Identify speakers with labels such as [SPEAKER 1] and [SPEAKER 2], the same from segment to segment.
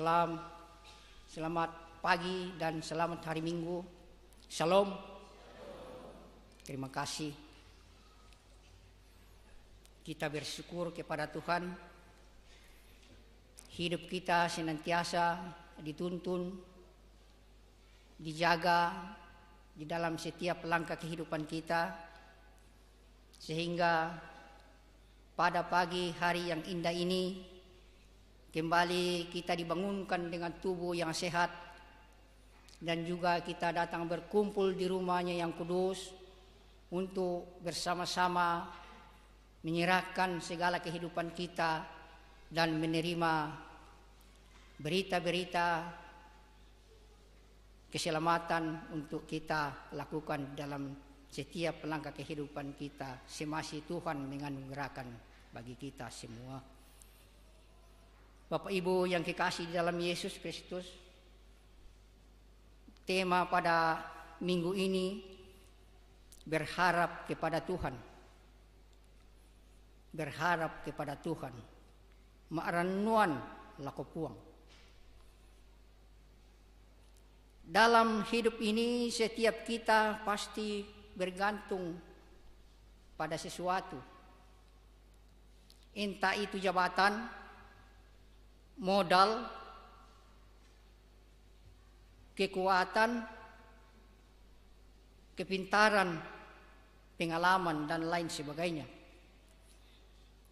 [SPEAKER 1] Islam. Selamat pagi dan selamat hari Minggu. Shalom. Terima kasih. Kita bersyukur kepada Tuhan. Hidup kita senantiasa dituntun, dijaga di dalam setiap langkah kehidupan kita. Sehingga pada pagi hari yang indah ini Kembali kita dibangunkan dengan tubuh yang sehat dan juga kita datang berkumpul di rumahnya yang kudus untuk bersama-sama menyerahkan segala kehidupan kita dan menerima berita-berita keselamatan untuk kita lakukan dalam setiap langkah kehidupan kita semasi Tuhan menganugerahkan bagi kita semua. Bapak Ibu yang dikasih di dalam Yesus Kristus. Tema pada minggu ini berharap kepada Tuhan. Berharap kepada Tuhan. Ma'ranuan lako puang. Dalam hidup ini setiap kita pasti bergantung pada sesuatu. Entah itu jabatan, modal, kekuatan, kepintaran, pengalaman, dan lain sebagainya.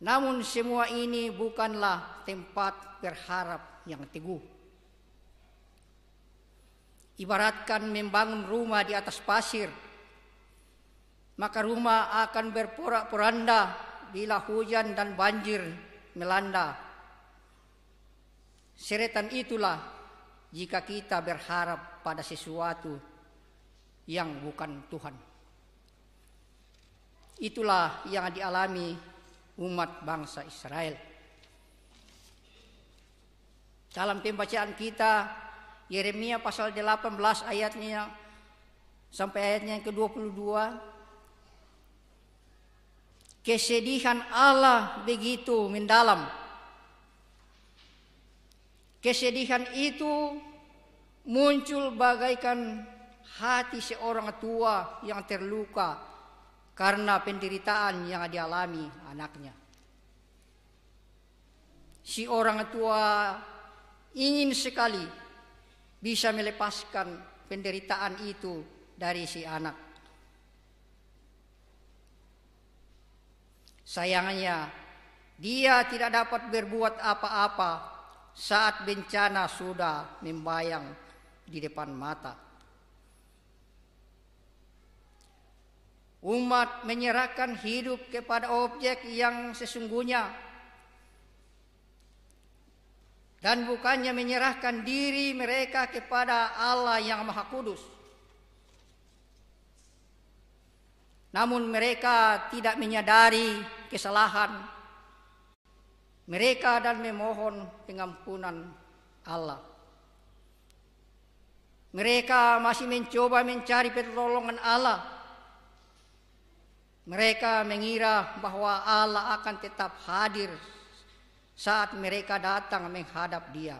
[SPEAKER 1] Namun semua ini bukanlah tempat berharap yang teguh. Ibaratkan membangun rumah di atas pasir, maka rumah akan berporak-poranda bila hujan dan banjir melanda Seretan itulah jika kita berharap pada sesuatu yang bukan Tuhan. Itulah yang dialami umat bangsa Israel. Dalam pembacaan kita Yeremia pasal 18 ayatnya sampai ayatnya yang ke-22 kesedihan Allah begitu mendalam Kesedihan itu muncul bagaikan hati seorang tua yang terluka karena penderitaan yang dialami anaknya. Si orang tua ingin sekali bisa melepaskan penderitaan itu dari si anak. Sayangnya, dia tidak dapat berbuat apa-apa saat bencana sudah membayang di depan mata. Umat menyerahkan hidup kepada objek yang sesungguhnya dan bukannya menyerahkan diri mereka kepada Allah yang Maha Kudus. Namun mereka tidak menyadari kesalahan mereka dan memohon pengampunan Allah. Mereka masih mencoba mencari pertolongan Allah. Mereka mengira bahwa Allah akan tetap hadir saat mereka datang menghadap Dia.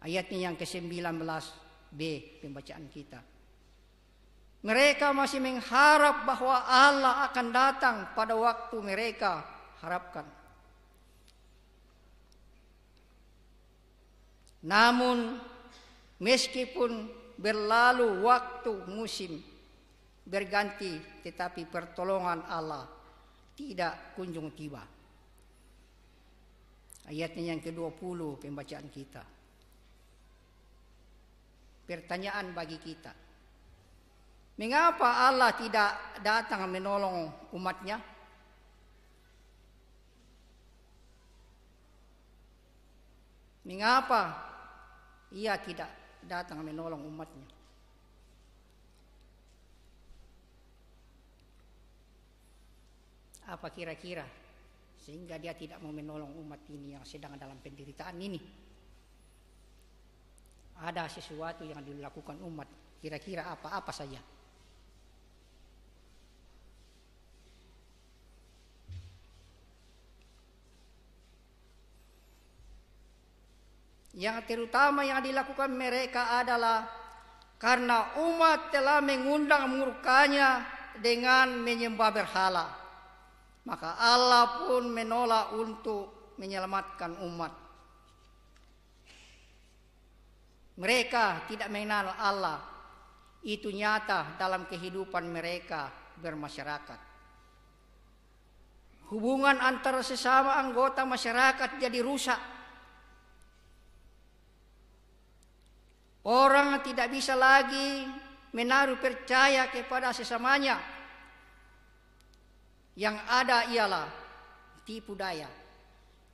[SPEAKER 1] Ayatnya yang ke-19b pembacaan kita. Mereka masih mengharap bahwa Allah akan datang pada waktu mereka harapkan. Namun meskipun berlalu waktu musim berganti tetapi pertolongan Allah tidak kunjung tiba. Ayatnya yang ke-20 pembacaan kita. Pertanyaan bagi kita. Mengapa Allah tidak datang menolong umatnya? Mengapa ia tidak datang menolong umatnya. Apa kira-kira sehingga dia tidak mau menolong umat ini yang sedang dalam penderitaan ini? Ada sesuatu yang dilakukan umat, kira-kira apa-apa saja. yang terutama yang dilakukan mereka adalah karena umat telah mengundang murkanya dengan menyembah berhala. Maka Allah pun menolak untuk menyelamatkan umat. Mereka tidak mengenal Allah. Itu nyata dalam kehidupan mereka bermasyarakat. Hubungan antara sesama anggota masyarakat jadi rusak Orang tidak bisa lagi menaruh percaya kepada sesamanya. Yang ada ialah tipu daya,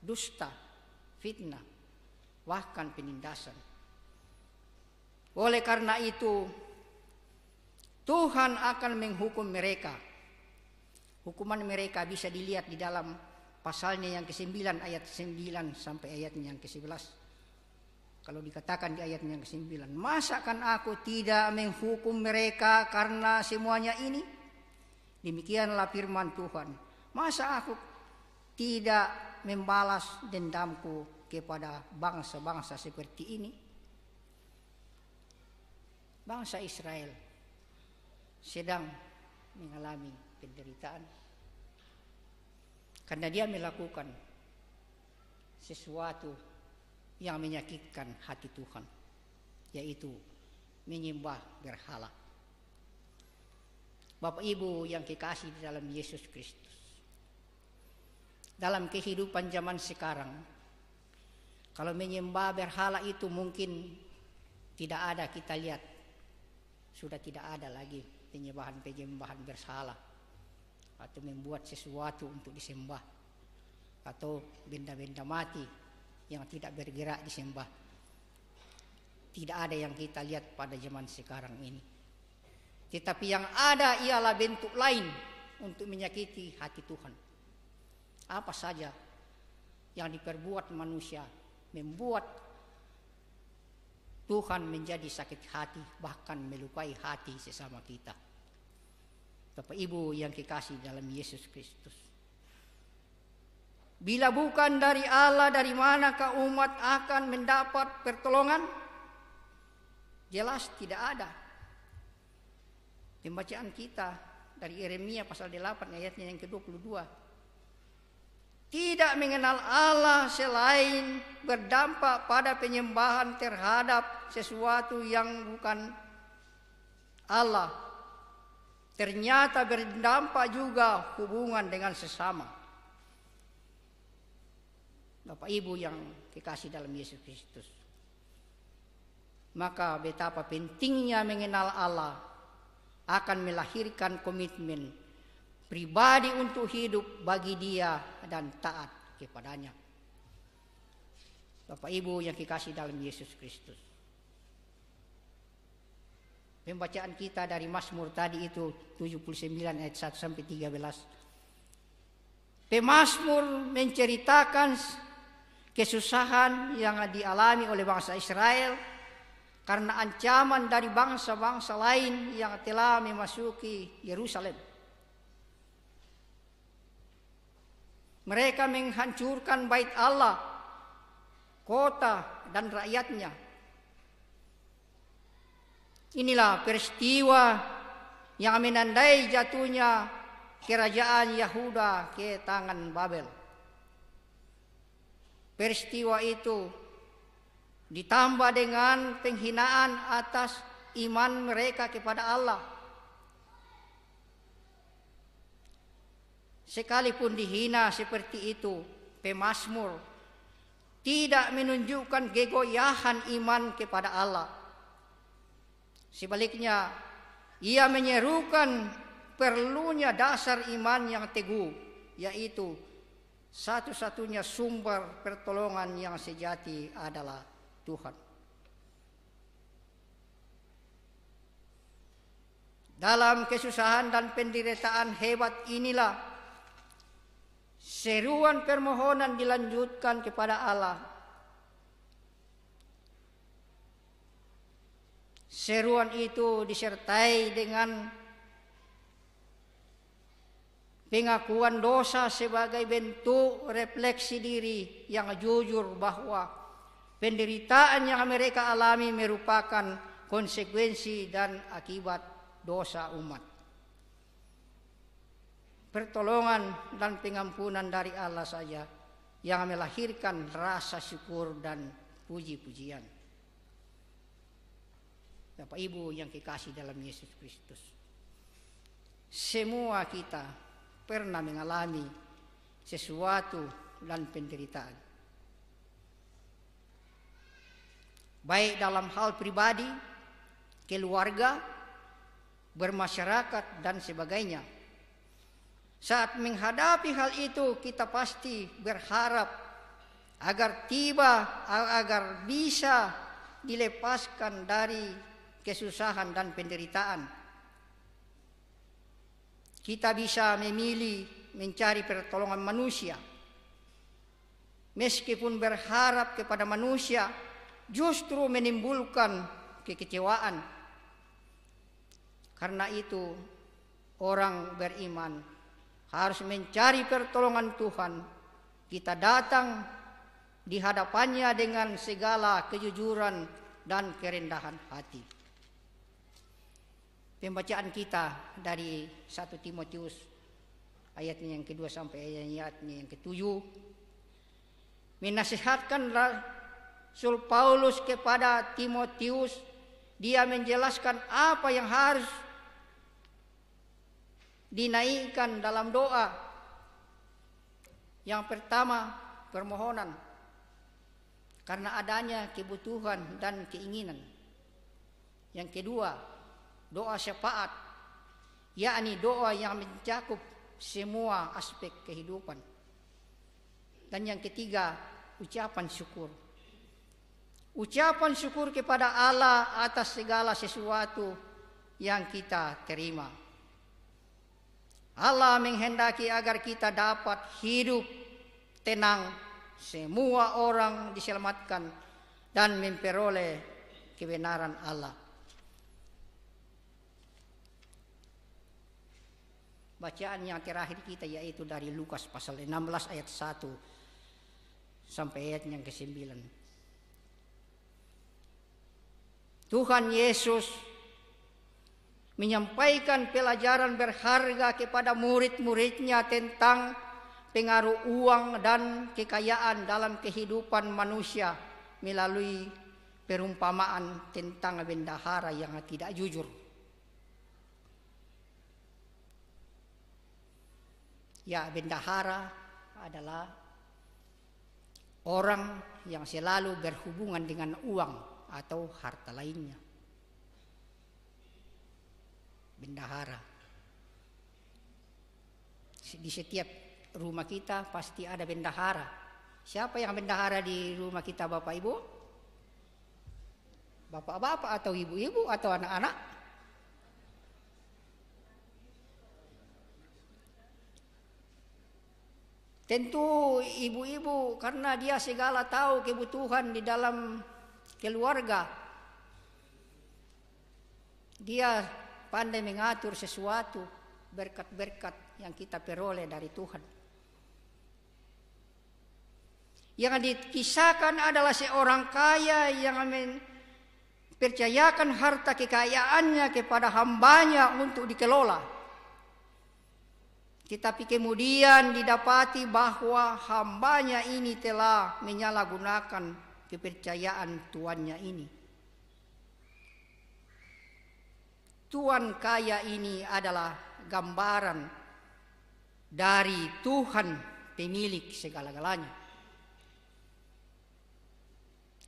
[SPEAKER 1] dusta, fitnah, bahkan penindasan. Oleh karena itu, Tuhan akan menghukum mereka. Hukuman mereka bisa dilihat di dalam pasalnya yang ke-9 ayat 9 sampai ayatnya yang ke-11. Kalau dikatakan di ayat yang ke-9, masakan aku tidak menghukum mereka karena semuanya ini? Demikianlah firman Tuhan. Masa aku tidak membalas dendamku kepada bangsa-bangsa seperti ini? Bangsa Israel sedang mengalami penderitaan karena dia melakukan sesuatu yang menyakitkan hati Tuhan, yaitu menyembah berhala. Bapak Ibu yang kekasih di dalam Yesus Kristus. Dalam kehidupan zaman sekarang, kalau menyembah berhala itu mungkin tidak ada kita lihat. Sudah tidak ada lagi penyembahan-penyembahan berhala atau membuat sesuatu untuk disembah atau benda-benda mati yang tidak bergerak disembah. Tidak ada yang kita lihat pada zaman sekarang ini. Tetapi yang ada ialah bentuk lain untuk menyakiti hati Tuhan. Apa saja yang diperbuat manusia membuat Tuhan menjadi sakit hati bahkan melukai hati sesama kita. Bapak Ibu yang kekasih dalam Yesus Kristus. Bila bukan dari Allah dari manakah umat akan mendapat pertolongan? Jelas tidak ada. Pembacaan kita dari Yeremia pasal 8 ayatnya yang ke-22. Tidak mengenal Allah selain berdampak pada penyembahan terhadap sesuatu yang bukan Allah. Ternyata berdampak juga hubungan dengan sesama. Bapak Ibu yang dikasih dalam Yesus Kristus. Maka betapa pentingnya mengenal Allah akan melahirkan komitmen pribadi untuk hidup bagi dia dan taat kepadanya. Bapak Ibu yang dikasih dalam Yesus Kristus. Pembacaan kita dari Mazmur tadi itu 79 ayat 1 sampai 13. Pemazmur menceritakan kesusahan yang dialami oleh bangsa Israel karena ancaman dari bangsa-bangsa lain yang telah memasuki Yerusalem. Mereka menghancurkan bait Allah, kota dan rakyatnya. Inilah peristiwa yang menandai jatuhnya kerajaan Yahuda ke tangan Babel peristiwa itu ditambah dengan penghinaan atas iman mereka kepada Allah. Sekalipun dihina seperti itu, pemasmur tidak menunjukkan gegoyahan iman kepada Allah. Sebaliknya, ia menyerukan perlunya dasar iman yang teguh, yaitu satu-satunya sumber pertolongan yang sejati adalah Tuhan. Dalam kesusahan dan penderitaan hebat inilah seruan permohonan dilanjutkan kepada Allah. Seruan itu disertai dengan Pengakuan dosa sebagai bentuk refleksi diri yang jujur bahwa penderitaan yang mereka alami merupakan konsekuensi dan akibat dosa umat. Pertolongan dan pengampunan dari Allah saja yang melahirkan rasa syukur dan puji-pujian. Bapak Ibu yang kekasih dalam Yesus Kristus. Semua kita pernah mengalami sesuatu dan penderitaan. Baik dalam hal pribadi, keluarga, bermasyarakat dan sebagainya. Saat menghadapi hal itu kita pasti berharap agar tiba agar bisa dilepaskan dari kesusahan dan penderitaan kita bisa memilih mencari pertolongan manusia. Meskipun berharap kepada manusia, justru menimbulkan kekecewaan. Karena itu, orang beriman harus mencari pertolongan Tuhan. Kita datang di hadapannya dengan segala kejujuran dan kerendahan hati. Pembacaan kita dari 1 Timotius ayatnya yang kedua sampai ayatnya yang ketujuh menasihatkan Rasul Paulus kepada Timotius dia menjelaskan apa yang harus dinaikkan dalam doa yang pertama permohonan karena adanya kebutuhan dan keinginan yang kedua doa syafaat yakni doa yang mencakup semua aspek kehidupan dan yang ketiga ucapan syukur ucapan syukur kepada Allah atas segala sesuatu yang kita terima Allah menghendaki agar kita dapat hidup tenang semua orang diselamatkan dan memperoleh kebenaran Allah Bacaan yang terakhir kita yaitu dari Lukas pasal 16 ayat 1 sampai ayat yang ke-9. Tuhan Yesus menyampaikan pelajaran berharga kepada murid-muridnya tentang pengaruh uang dan kekayaan dalam kehidupan manusia melalui perumpamaan tentang bendahara yang tidak jujur. ya bendahara adalah orang yang selalu berhubungan dengan uang atau harta lainnya. Bendahara. Di setiap rumah kita pasti ada bendahara. Siapa yang bendahara di rumah kita Bapak Ibu? Bapak-bapak atau ibu-ibu atau anak-anak? Tentu ibu-ibu karena dia segala tahu kebutuhan di dalam keluarga. Dia pandai mengatur sesuatu berkat-berkat yang kita peroleh dari Tuhan. Yang dikisahkan adalah seorang kaya yang percayakan harta kekayaannya kepada hambanya untuk dikelola. Tetapi kemudian didapati bahwa hambanya ini telah menyalahgunakan kepercayaan tuannya ini. Tuan kaya ini adalah gambaran dari Tuhan pemilik segala-galanya.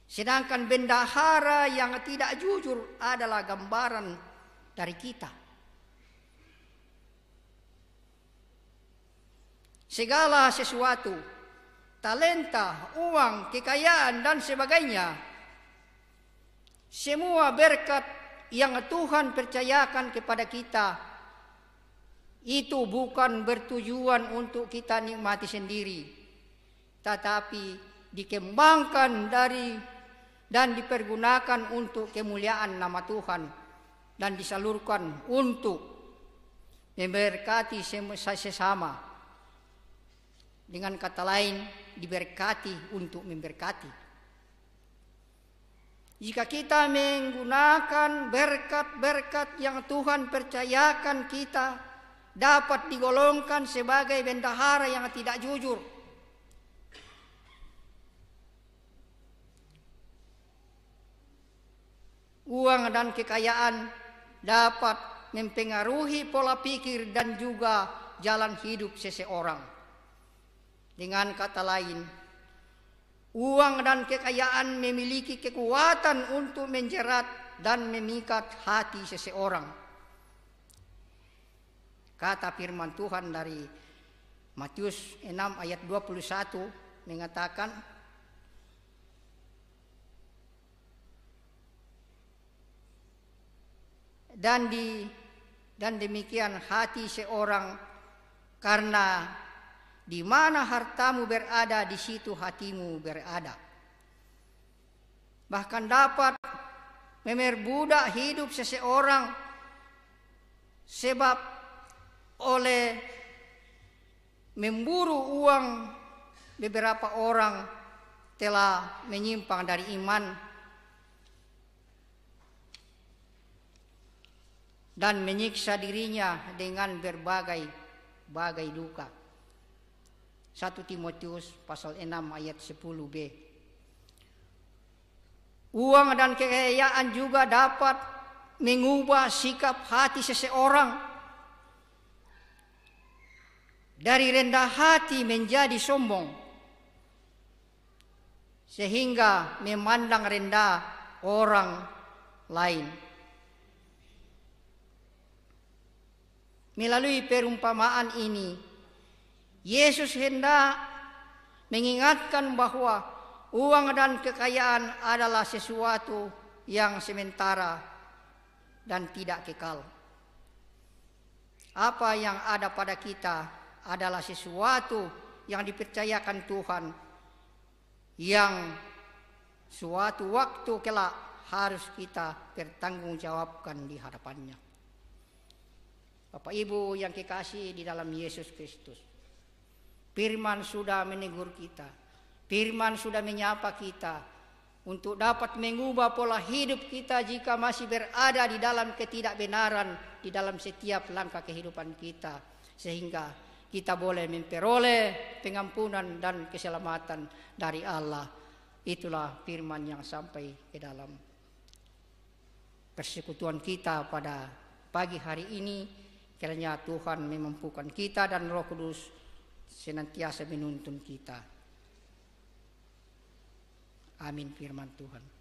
[SPEAKER 1] Sedangkan bendahara yang tidak jujur adalah gambaran dari kita. segala sesuatu, talenta, uang, kekayaan, dan sebagainya. Semua berkat yang Tuhan percayakan kepada kita itu bukan bertujuan untuk kita nikmati sendiri, tetapi dikembangkan dari dan dipergunakan untuk kemuliaan nama Tuhan dan disalurkan untuk memberkati sesama. Dengan kata lain, diberkati untuk memberkati. Jika kita menggunakan berkat-berkat yang Tuhan percayakan kita dapat digolongkan sebagai bendahara yang tidak jujur. Uang dan kekayaan dapat mempengaruhi pola pikir dan juga jalan hidup seseorang. Dengan kata lain, uang dan kekayaan memiliki kekuatan untuk menjerat dan memikat hati seseorang. Kata firman Tuhan dari Matius 6 ayat 21 mengatakan dan di dan demikian hati seorang karena di mana hartamu berada, di situ hatimu berada. Bahkan dapat memerbudak hidup seseorang sebab oleh memburu uang beberapa orang telah menyimpang dari iman dan menyiksa dirinya dengan berbagai bagai duka. 1 Timotius pasal 6 ayat 10b. Uang dan kekayaan juga dapat mengubah sikap hati seseorang dari rendah hati menjadi sombong sehingga memandang rendah orang lain. Melalui perumpamaan ini, Yesus hendak mengingatkan bahwa uang dan kekayaan adalah sesuatu yang sementara dan tidak kekal. Apa yang ada pada kita adalah sesuatu yang dipercayakan Tuhan yang suatu waktu kelak harus kita jawabkan di hadapannya. Bapak Ibu yang kekasih di dalam Yesus Kristus. Firman sudah menegur kita. Firman sudah menyapa kita untuk dapat mengubah pola hidup kita jika masih berada di dalam ketidakbenaran di dalam setiap langkah kehidupan kita sehingga kita boleh memperoleh pengampunan dan keselamatan dari Allah. Itulah firman yang sampai ke dalam persekutuan kita pada pagi hari ini. Kiranya Tuhan memampukan kita dan Roh Kudus senantiasa menuntun kita. Amin firman Tuhan.